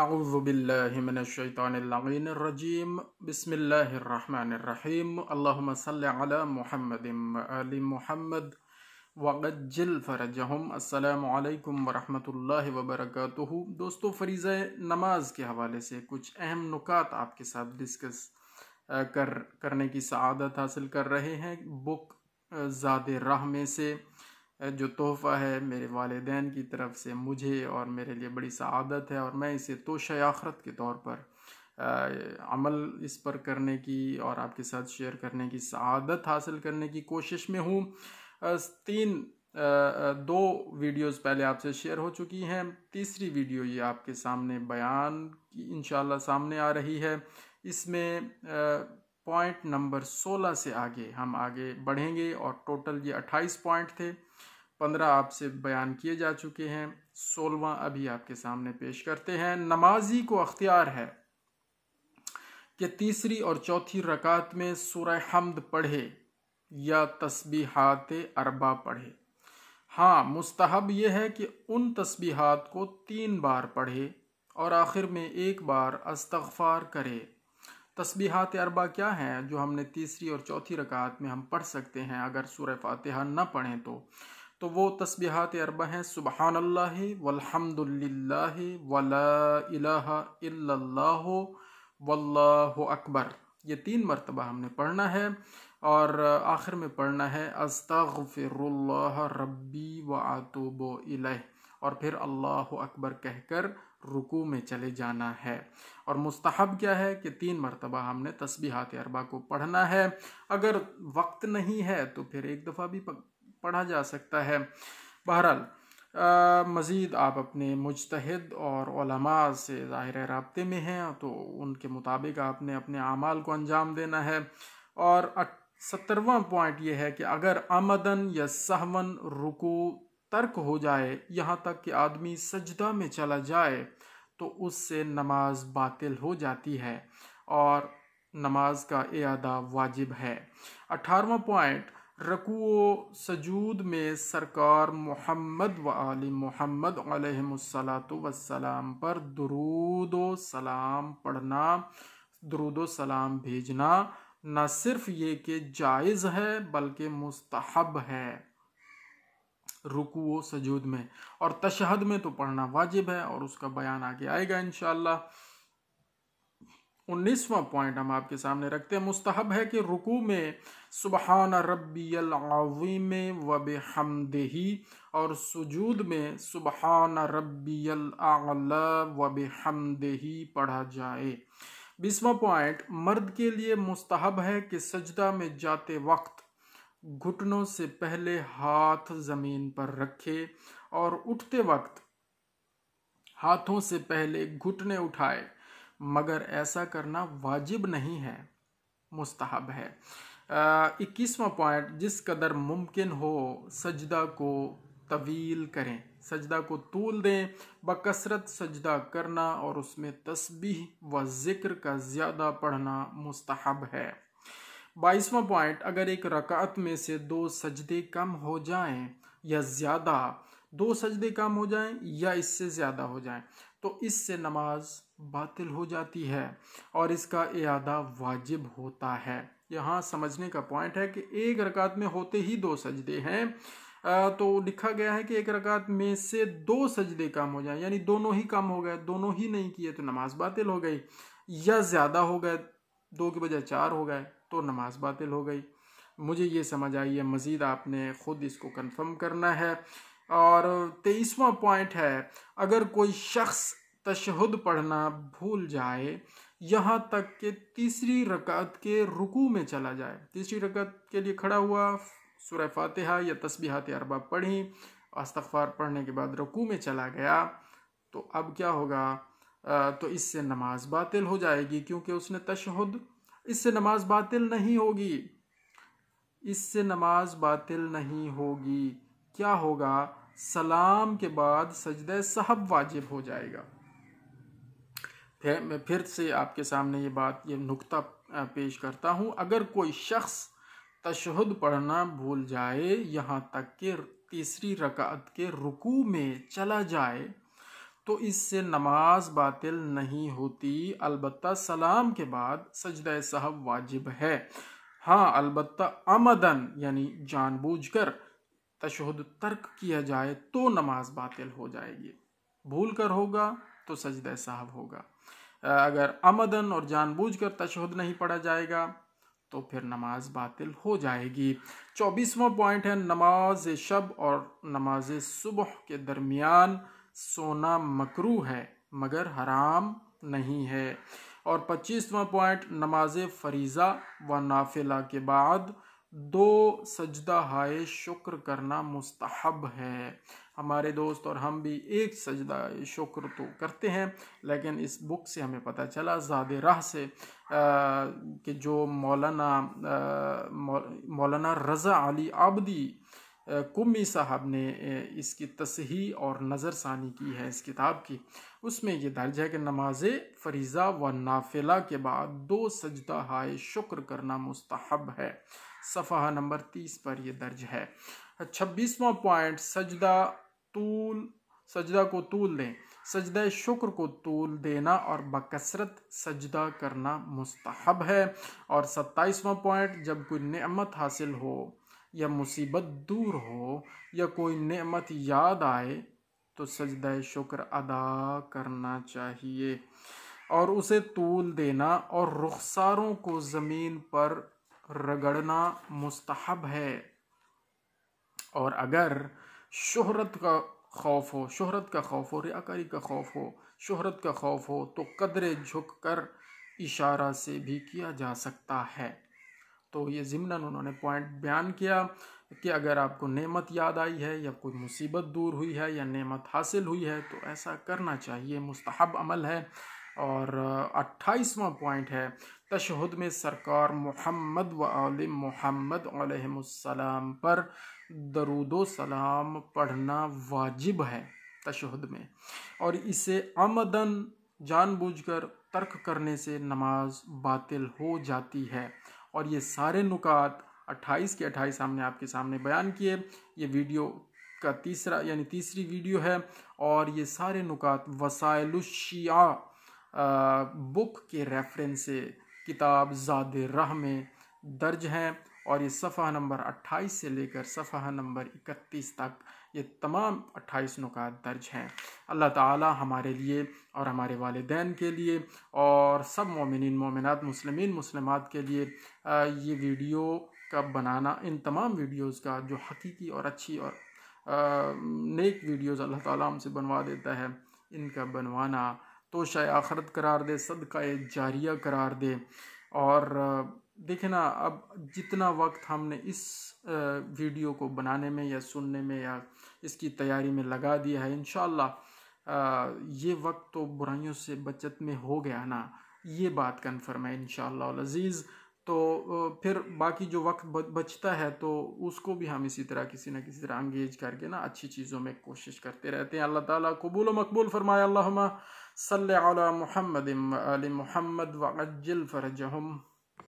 अज़बिल्लिमिनशैतरजीम बसमीम सल महमद अली महमद वगज्जल फ़रजहम अल्लाम वरहमल वबरक दोस्तों फरीज़ नमाज के हवाले से कुछ अहम नुकात आपके साथ डिस्कस कर करने की सआदत हासिल कर रहे हैं बुक ज़ाद राह में से जो तोहफ़ा है मेरे वालदेन की तरफ से मुझे और मेरे लिए बड़ी सआदत है और मैं इसे तोशा आखरत के तौर पर आ, अमल इस पर करने की और आपके साथ शेयर करने की सआदत हासिल करने की कोशिश में हूँ तीन आ, दो वीडियोस पहले आपसे शेयर हो चुकी हैं तीसरी वीडियो ये आपके सामने बयान की इन सामने आ रही है इसमें पॉइंट नंबर सोलह से आगे हम आगे बढ़ेंगे और टोटल ये अट्ठाईस पॉइंट थे पंद्रह आपसे बयान किए जा चुके हैं सोलवा अभी आपके सामने पेश करते हैं नमाजी को अख्तियार है कि तीसरी और चौथी रकात में सुरह हमद पढ़े या तस्बीहात अरबा पढ़े हाँ मुस्तहब यह है कि उन तस्बीहात को तीन बार पढ़े और आखिर में एक बार अस्तगफार करे तस्बीहात अरबा क्या हैं जो हमने तीसरी और चौथी रकात में हम पढ़ सकते हैं अगर सुरह फातहा न पढ़ें तो तो वो तस्बीहात अरबा हैं सुबहान अल्लाह वलहमदिल्ला वला अकबर ये तीन मरतबा हमने पढ़ना है और आखिर में पढ़ना है अस्तफ़िरल्ला रब्बी व आतुब और फिर अल्लाह अकबर कहकर रुकू में चले जाना है और मुस्तहब क्या है कि तीन मरतबा हमने तस्बीहात अरबा को पढ़ना है अगर वक्त नहीं है तो फिर एक दफ़ा भी पढ़ा जा सकता है बहरहाल मज़ीद आप अपने मुजतहद और से ज़ाहिर रबते में हैं तो उनके मुताबिक आपने अपने अमाल को अंजाम देना है और सत्तरवा पॉइंट ये है कि अगर आमदन या सहवन रुको तर्क हो जाए यहाँ तक कि आदमी सजदा में चला जाए तो उससे नमाज बातिल हो जाती है और नमाज का अदा वाजिब है अठारवा पॉइंट रकूओ सजूद में सरकार मोहम्मद व आल मोहम्मद वसलाम पर दरूद सलाम पढ़ना दरूद सलाम भेजना न सिर्फ ये कि जायज़ है बल्कि मुस्तहब है रुकू सजूद में और तशहद में तो पढ़ना वाजिब है और उसका बयान आगे आएगा इन उन्नीसवां पॉइंट हम आपके सामने रखते हैं मुस्तहब है कि रुकू में सुबहान रबीम वब हमदही और सुजूद में सुबहान रबील वब हमदही पढ़ा जाए बीसवा पॉइंट मर्द के लिए मुस्तहब है कि सजदा में जाते वक्त घुटनों से पहले हाथ ज़मीन पर रखे और उठते वक्त हाथों से पहले घुटने उठाए मगर ऐसा करना वाजिब नहीं है मुस्तहब है इक्कीसवा पॉइंट जिस कदर मुमकिन हो सजदा को तवील करें सजदा को तूल दें बकसरत सजदा करना और उसमें तस्बीह व ज़िक्र का ज़्यादा पढ़ना मुस्तहब है बाईसवां पॉइंट अगर एक रकात में से दो सजदे कम हो जाएं या ज़्यादा दो सजदे कम हो जाएं या इससे ज़्यादा हो जाएं तो इससे नमाज बातिल हो जाती है और इसका अदा वाजिब होता है यहाँ समझने का पॉइंट है कि एक रकात में होते ही दो सजदे हैं तो लिखा गया है कि एक रकात में से दो सजदे कम हो जाए यानी दोनों ही कम हो गए दोनों ही नहीं किए तो नमाज बातिल हो गई या ज़्यादा हो गए दो के बजाय चार हो गए तो नमाज बातिल हो गई मुझे ये समझ आई है मज़ीद आपने ख़ुद इसको कन्फर्म करना है और तेईसवा पॉइंट है अगर कोई शख्स तशहद पढ़ना भूल जाए यहाँ तक कि तीसरी रकात के रुकू में चला जाए तीसरी रकात के लिए खड़ा हुआ सुरह फातहा या तस्बीहात अरबा पढ़ी अस्तफ़ार पढ़ने के बाद रुकू में चला गया तो अब क्या होगा आ, तो इससे नमाज बातिल हो जाएगी क्योंकि उसने तशहद इससे नमाज बातिल नहीं होगी इससे नमाज बातिल नहीं होगी क्या होगा सलाम के बाद सजद साहब वाजिब हो जाएगा फिर मैं फिर से आपके सामने ये बात ये नुक्ता पेश करता हूँ अगर कोई शख्स तशहद पढ़ना भूल जाए यहाँ तक कि तीसरी रकात के रुकू में चला जाए तो इससे नमाज बातिल नहीं होती अलबत् सलाम के बाद सजद साहब वाजिब है हाँ अलबत् आमदन यानी जानबूझकर तशहद तर्क किया जाए तो नमाज बातिल हो जाएगी भूल कर होगा तो सजद साहब होगा अगर आमदन और जानबूझकर तशहद नहीं पढ़ा जाएगा तो फिर नमाज बातिल हो जाएगी चौबीसवा पॉइंट है नमाज शब और नमाज सुबह के दरमियान सोना मकरू है मगर हराम नहीं है और पच्चीसवा पॉइंट नमाज फरीज़ा व नाफिला के बाद दो सजदा हाय शुक्र करना मुस्तहब है हमारे दोस्त और हम भी एक सजदा शुक्र तो करते हैं लेकिन इस बुक से हमें पता चला ज़्यादा राह से आ, कि जो मौलाना मौलाना रज़ा अली आबदी कुमी साहब ने इसकी तसही और नज़रसानी की है इस किताब की उसमें ये दर्ज है कि नमाज फरीज़ा व नाफिला के बाद दो सजदा हाय शुक्र करना मुस्तहब है सफ़ा नंबर तीस पर यह दर्ज है छब्बीसवा पॉइंट सजदा तूल सजदा को तूल दें सजदा शुक्र को तूल देना और बकसरत सजदा करना मुस्तहब है और सत्ताईसवां पॉइंट जब कोई नेमत हासिल हो या मुसीबत दूर हो या कोई नेमत याद आए तो सजदा शुक्र अदा करना चाहिए और उसे तूल देना और रुखसारों को ज़मीन पर रगड़ना मुस्तहब है और अगर शहरत का खौफ हो शहरत का खौफ हो रियाकारी का खौफ हो शहरत का खौफ हो तो कदरे झुक कर इशारा से भी किया जा सकता है तो ये ज़िमनन उन्होंने पॉइंट बयान किया कि अगर आपको नेमत याद आई है या कोई मुसीबत दूर हुई है या नेमत हासिल हुई है तो ऐसा करना चाहिए मुस्तहब अमल है और अट्ठाईसवा पॉइंट है तशहद में सरकार मोहम्मद व आल मोहम्मद आलम पर दरुदो सलाम पढ़ना वाजिब है तशहद में और इसे आमदन जानबूझकर तर्क करने से नमाज बातिल हो जाती है और ये सारे नुकात 28 के 28 हमने आपके सामने बयान किए ये वीडियो का तीसरा यानी तीसरी वीडियो है और ये सारे नुकात वसायलुशिया बुक के रेफरेंस से किताब ज़ाद राह में दर्ज हैं और ये सफ़ा नंबर 28 से लेकर सफ़ा नंबर 31 तक ये तमाम 28 नुका दर्ज हैं अल्लाह ताला हमारे लिए और हमारे वालदेन के लिए और सब मोमिन मोमिनत मुस्लिम मुसलमात के लिए ये वीडियो का बनाना इन तमाम वीडियोस का जो हकीकी और अच्छी और नेक वीडियोस अल्लाह ताला हमसे बनवा देता है इनका बनवाना तो शाय आखरत करार दे सदका जारिया करार दे और देखे ना अब जितना वक्त हमने इस वीडियो को बनाने में या सुनने में या इसकी तैयारी में लगा दिया है इन ये वक्त तो बुराइयों से बचत में हो गया ना ये बात कन्फर्म है इन अजीज़ तो फिर बाकी जो वक्त बचता है तो उसको भी हम इसी तरह किसी ना किसी तरह अंगेज करके ना अच्छी चीज़ों में कोशिश करते रहते हैं अल्लाह ताला कबूल मकबूल फरमाया अल्लाह صل على محمد وآل محمد وعجل فرجهم